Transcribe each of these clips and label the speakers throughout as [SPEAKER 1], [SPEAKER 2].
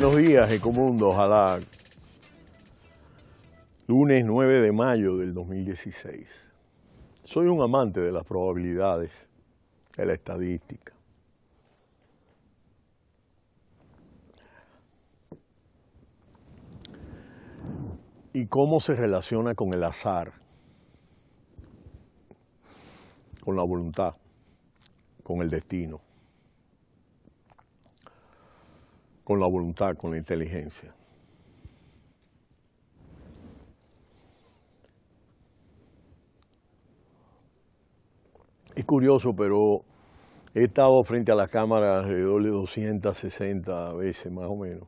[SPEAKER 1] Buenos días, Ecomundo, ojalá. Lunes 9 de mayo del 2016. Soy un amante de las probabilidades, de la estadística. ¿Y cómo se relaciona con el azar? Con la voluntad, con el destino. con la voluntad, con la inteligencia. Es curioso, pero he estado frente a la cámara alrededor de 260 veces más o menos,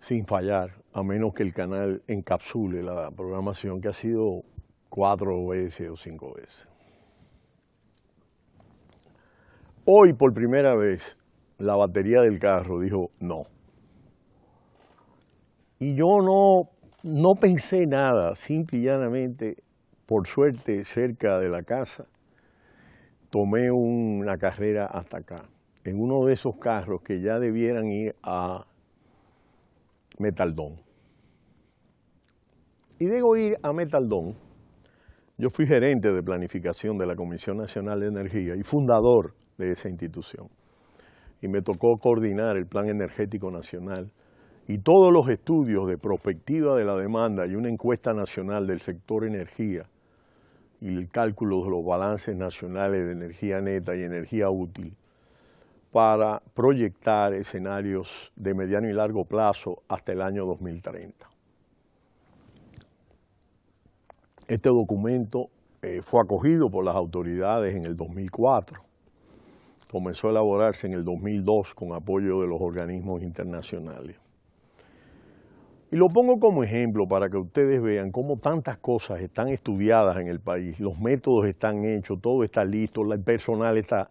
[SPEAKER 1] sin fallar, a menos que el canal encapsule la programación que ha sido cuatro veces o cinco veces. Hoy por primera vez la batería del carro. Dijo, no. Y yo no, no pensé nada, simple y llanamente, por suerte, cerca de la casa, tomé una carrera hasta acá, en uno de esos carros que ya debieran ir a Metaldón. Y debo ir a Metaldón, yo fui gerente de planificación de la Comisión Nacional de Energía y fundador de esa institución y me tocó coordinar el Plan Energético Nacional y todos los estudios de prospectiva de la demanda y una encuesta nacional del sector energía y el cálculo de los balances nacionales de energía neta y energía útil para proyectar escenarios de mediano y largo plazo hasta el año 2030. Este documento eh, fue acogido por las autoridades en el 2004 comenzó a elaborarse en el 2002 con apoyo de los organismos internacionales. Y lo pongo como ejemplo para que ustedes vean cómo tantas cosas están estudiadas en el país, los métodos están hechos, todo está listo, el personal está...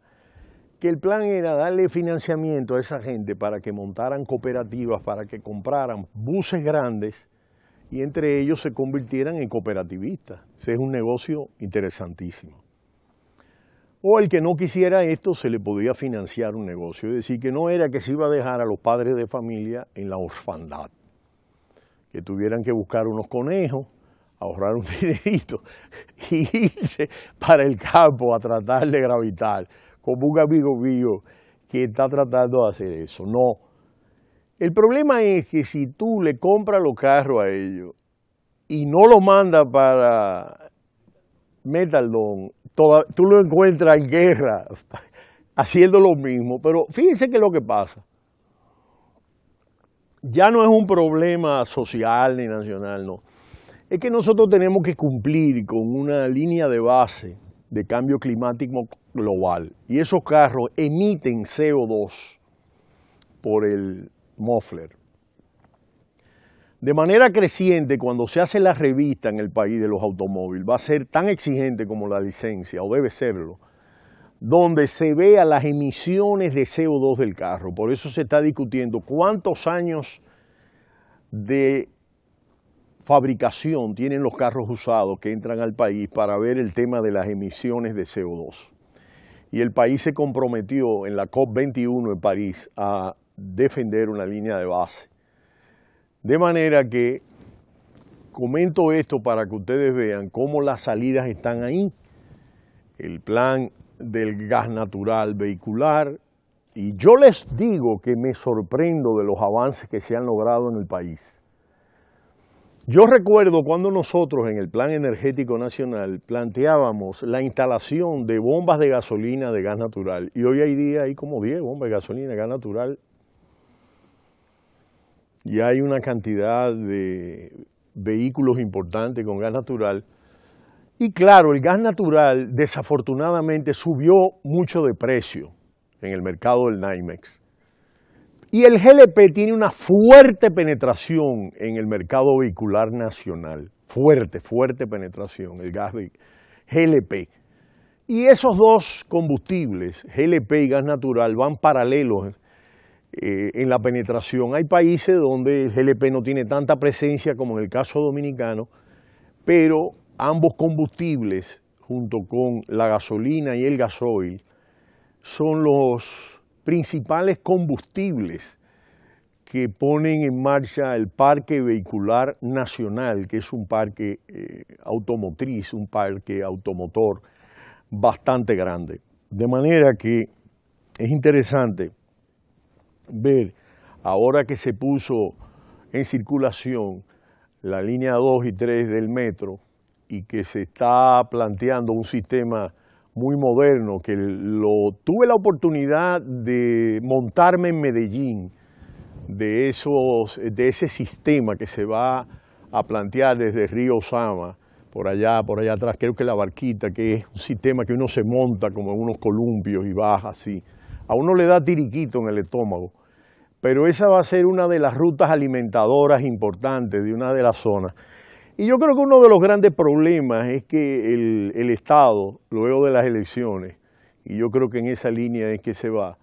[SPEAKER 1] Que el plan era darle financiamiento a esa gente para que montaran cooperativas, para que compraran buses grandes y entre ellos se convirtieran en cooperativistas. Ese es un negocio interesantísimo. O el que no quisiera esto se le podía financiar un negocio, es decir, que no era que se iba a dejar a los padres de familia en la orfandad, que tuvieran que buscar unos conejos, ahorrar un dinerito y irse para el campo a tratar de gravitar, como un amigo mío que está tratando de hacer eso. No. El problema es que si tú le compras los carros a ellos y no los mandas para Metaldon tú lo encuentras en guerra haciendo lo mismo. Pero fíjense qué es lo que pasa. Ya no es un problema social ni nacional, no. Es que nosotros tenemos que cumplir con una línea de base de cambio climático global. Y esos carros emiten CO2 por el muffler. De manera creciente, cuando se hace la revista en el país de los automóviles, va a ser tan exigente como la licencia, o debe serlo, donde se vea las emisiones de CO2 del carro. Por eso se está discutiendo cuántos años de fabricación tienen los carros usados que entran al país para ver el tema de las emisiones de CO2. Y el país se comprometió en la COP21 en París a defender una línea de base de manera que comento esto para que ustedes vean cómo las salidas están ahí. El plan del gas natural vehicular. Y yo les digo que me sorprendo de los avances que se han logrado en el país. Yo recuerdo cuando nosotros en el Plan Energético Nacional planteábamos la instalación de bombas de gasolina de gas natural y hoy hay día hay como 10 bombas de gasolina de gas natural y hay una cantidad de vehículos importantes con gas natural. Y claro, el gas natural desafortunadamente subió mucho de precio en el mercado del NYMEX. Y el GLP tiene una fuerte penetración en el mercado vehicular nacional. Fuerte, fuerte penetración, el gas GLP. Y esos dos combustibles, GLP y gas natural, van paralelos eh, en la penetración. Hay países donde el GLP no tiene tanta presencia como en el caso dominicano, pero ambos combustibles, junto con la gasolina y el gasoil, son los principales combustibles que ponen en marcha el parque vehicular nacional, que es un parque eh, automotriz, un parque automotor bastante grande. De manera que es interesante ver ahora que se puso en circulación la línea 2 y 3 del metro y que se está planteando un sistema muy moderno que lo tuve la oportunidad de montarme en Medellín de esos de ese sistema que se va a plantear desde Río Sama por allá por allá atrás creo que la barquita que es un sistema que uno se monta como en unos columpios y baja así a uno le da tiriquito en el estómago, pero esa va a ser una de las rutas alimentadoras importantes de una de las zonas. Y yo creo que uno de los grandes problemas es que el, Estado, luego de las elecciones, y yo creo que en esa línea es que se va,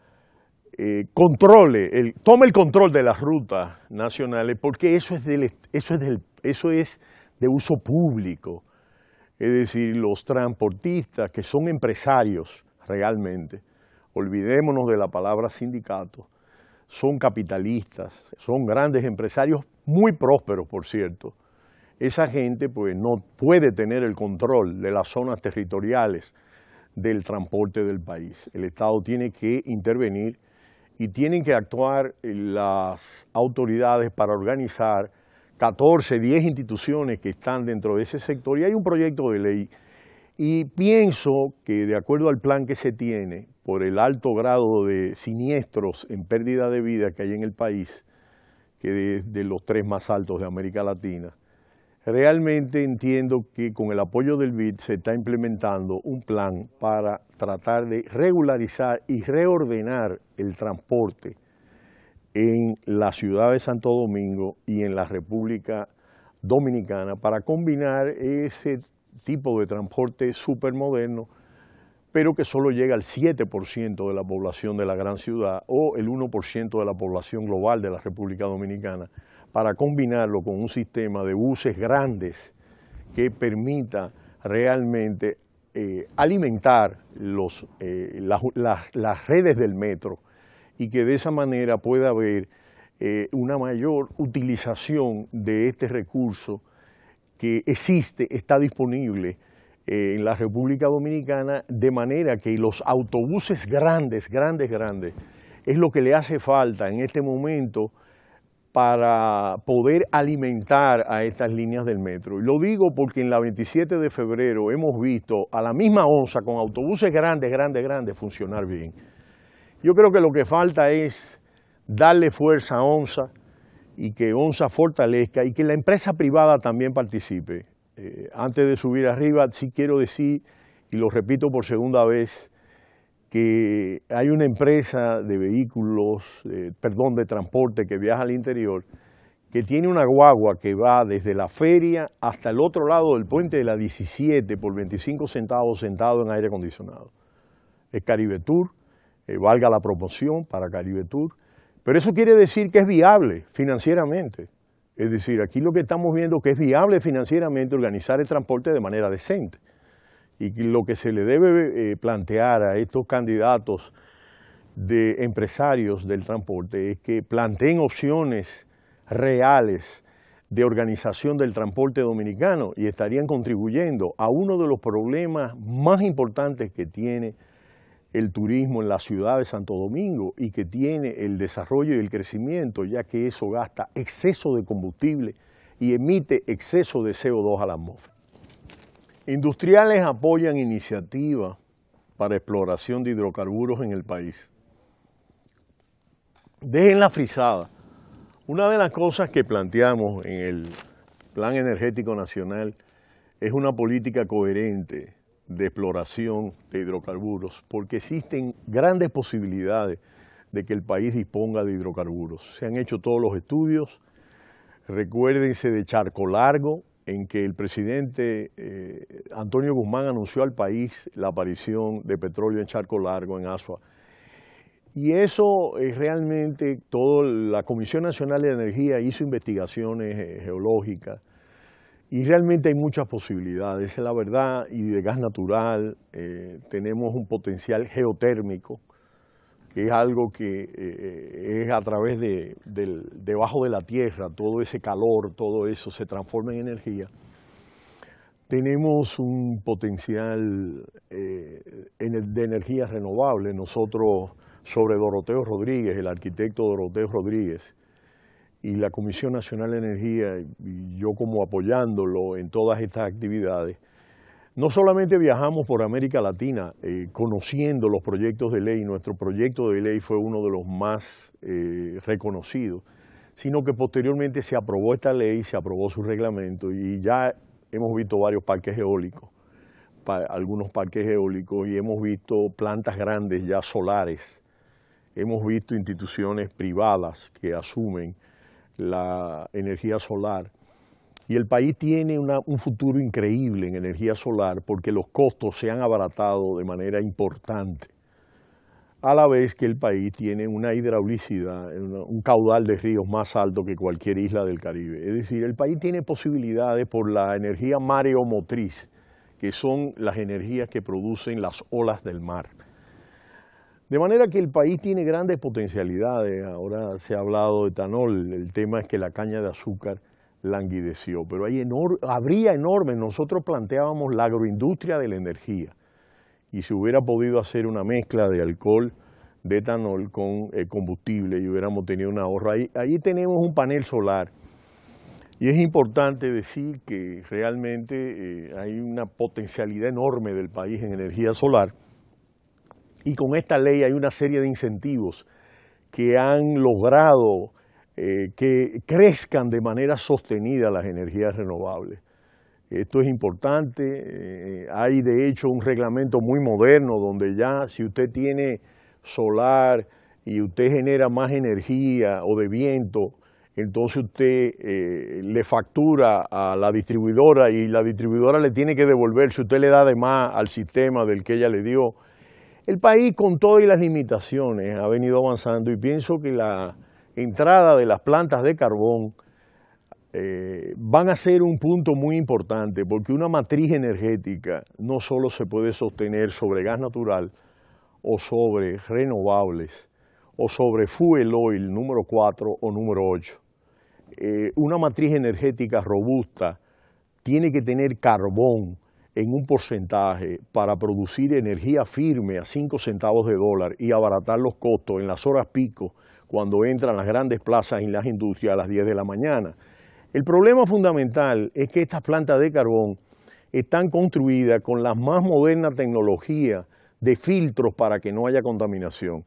[SPEAKER 1] eh, controle, tome el control de las rutas nacionales, porque eso, es del, eso es de uso público. Es decir, los transportistas que son empresarios realmente, olvidémonos de la palabra sindicato, son capitalistas, son grandes empresarios muy prósperos, por cierto. Esa gente pues no puede tener el control de las zonas territoriales del transporte del país. El Estado tiene que intervenir y tienen que actuar eh, las autoridades para organizar 14, 10 instituciones que están dentro de ese sector. Y hay un proyecto de ley y pienso que de acuerdo al plan que se tiene, por el alto grado de siniestros en pérdida de vida que hay en el país, que es de los tres más altos de América Latina, realmente entiendo que con el apoyo del BID se está implementando un plan para tratar de regularizar y reordenar el transporte en la ciudad de Santo Domingo y en la República Dominicana para combinar ese tipo de transporte súper moderno, pero que solo llega al 7% de la población de la gran ciudad o el 1% de la población global de la República Dominicana, para combinarlo con un sistema de buses grandes que permita realmente eh, alimentar eh, las, redes del metro y que de esa manera pueda haber eh, una mayor utilización de este recurso que existe está disponible eh, en la República Dominicana, de manera que los autobuses grandes, grandes, grandes, es lo que le hace falta en este momento para poder alimentar a estas líneas del metro. Y lo digo porque en la 27 de febrero hemos visto a la misma ONSA con autobuses grandes, grandes, grandes funcionar bien. Yo creo que lo que falta es darle fuerza a ONSA, y que ONSA fortalezca y que la empresa privada también participe. Eh, antes de subir arriba, sí quiero decir, y lo repito por segunda vez, que hay una empresa de vehículos, perdón, de transporte que viaja al interior, que tiene una guagua que va desde la feria hasta el otro lado del puente de la 17 por 25 centavos sentado en aire acondicionado. Es Caribe Tour, eh, valga la promoción para Caribe Tour. Pero eso quiere decir que es viable financieramente. Es decir, aquí lo que estamos viendo es que es viable financieramente organizar el transporte de manera decente. Y lo que se le debe eh, plantear a estos candidatos de empresarios del transporte es que planteen opciones reales de organización del transporte dominicano y estarían contribuyendo a uno de los problemas más importantes que tiene el turismo en la ciudad de Santo Domingo y que tiene el desarrollo y el crecimiento, ya que eso gasta exceso de combustible y emite exceso de CO2 a la atmósfera. Industriales apoyan iniciativas para exploración de hidrocarburos en el país. Dejen la frisada. Una de las cosas que planteamos en el Plan Energético Nacional es una política coherente de exploración de hidrocarburos, porque existen grandes posibilidades de que el país disponga de hidrocarburos. Se han hecho todos los estudios, recuérdense de Charco Largo, en que el presidente eh, Antonio Guzmán anunció al país la aparición de petróleo en Charco Largo, en Asua. Y eso es eh, realmente, todo, la Comisión Nacional de Energía hizo investigaciones eh, geológicas, y realmente hay muchas posibilidades, es la verdad, y de gas natural, eh, tenemos un potencial geotérmico, que es algo que eh, eh, es a través de, debajo de la tierra, todo ese calor, todo eso se transforma en energía. Tenemos un potencial de energías renovables, Nosotros, sobre Doroteo Rodríguez, el arquitecto Doroteo Rodríguez, y la Comisión Nacional de Energía, y yo como apoyándolo en todas estas actividades, no solamente viajamos por América Latina eh, conociendo los proyectos de ley, nuestro proyecto de ley fue uno de los más eh, reconocidos, sino que posteriormente se aprobó esta ley, se aprobó su reglamento y ya hemos visto varios parques eólicos, algunos parques eólicos y hemos visto plantas grandes ya solares, hemos visto instituciones privadas que asumen la energía solar. Y el país tiene un futuro increíble en energía solar porque los costos se han abaratado de manera importante, a la vez que el país tiene una hidraulicidad, un caudal de ríos más alto que cualquier isla del Caribe. Es decir, el país tiene posibilidades por la energía mareomotriz, que son las energías que producen las olas del mar. De manera que el país tiene grandes potencialidades. Ahora se ha hablado de etanol, el tema es que la caña de azúcar languideció, pero hay habría enormes, nosotros planteábamos la agroindustria de la energía y si hubiera podido hacer una mezcla de alcohol, de etanol con eh, combustible y hubiéramos tenido una ahorra. Ahí, tenemos un panel solar y es importante decir que realmente eh, hay una potencialidad enorme del país en energía solar y con esta ley hay una serie de incentivos que han logrado eh, que crezcan de manera sostenida las energías renovables. Esto es importante. Eh, hay de hecho un reglamento muy moderno donde ya si usted tiene solar y usted genera más energía o de viento, entonces usted eh, le factura a la distribuidora y la distribuidora le tiene que devolver si usted le da de más al sistema del que ella le dio. El país, con todas las limitaciones, ha venido avanzando y pienso que la entrada de las plantas de carbón eh, van a ser un punto muy importante porque una matriz energética no solo se puede sostener sobre gas natural o sobre renovables o sobre fuel oil número 4 o número 8. Eh, una matriz energética robusta tiene que tener carbón, en un porcentaje para producir energía firme a 5 centavos de dólar y abaratar los costos en las horas pico cuando entran las grandes plazas y las industrias a las 10 de la mañana. El problema fundamental es que estas plantas de carbón están construidas con la más moderna tecnología de filtros para que no haya contaminación.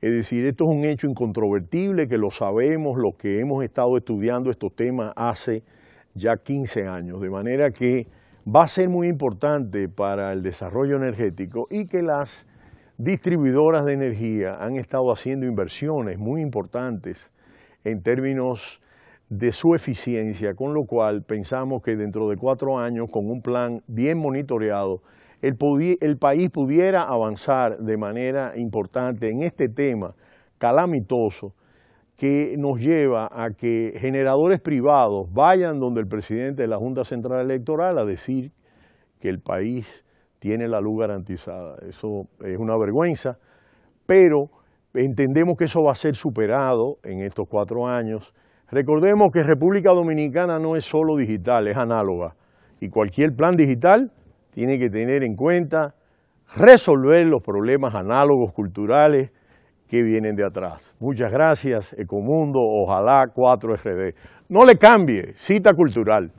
[SPEAKER 1] Es decir, esto es un hecho incontrovertible que lo sabemos, lo que hemos estado estudiando estos temas hace ya 15 años, de manera que va a ser muy importante para el desarrollo energético y que las distribuidoras de energía han estado haciendo inversiones muy importantes en términos de su eficiencia, con lo cual pensamos que dentro de cuatro años, con un plan bien monitoreado, el, país pudiera avanzar de manera importante en este tema calamitoso que nos lleva a que generadores privados vayan donde el presidente de la Junta Central Electoral a decir que el país tiene la luz garantizada. Eso es una vergüenza, pero entendemos que eso va a ser superado en estos cuatro años. Recordemos que República Dominicana no es solo digital, es análoga. Y cualquier plan digital tiene que tener en cuenta resolver los problemas análogos culturales que vienen de atrás. Muchas gracias, Ecomundo, ojalá 4RD. No le cambie, cita cultural.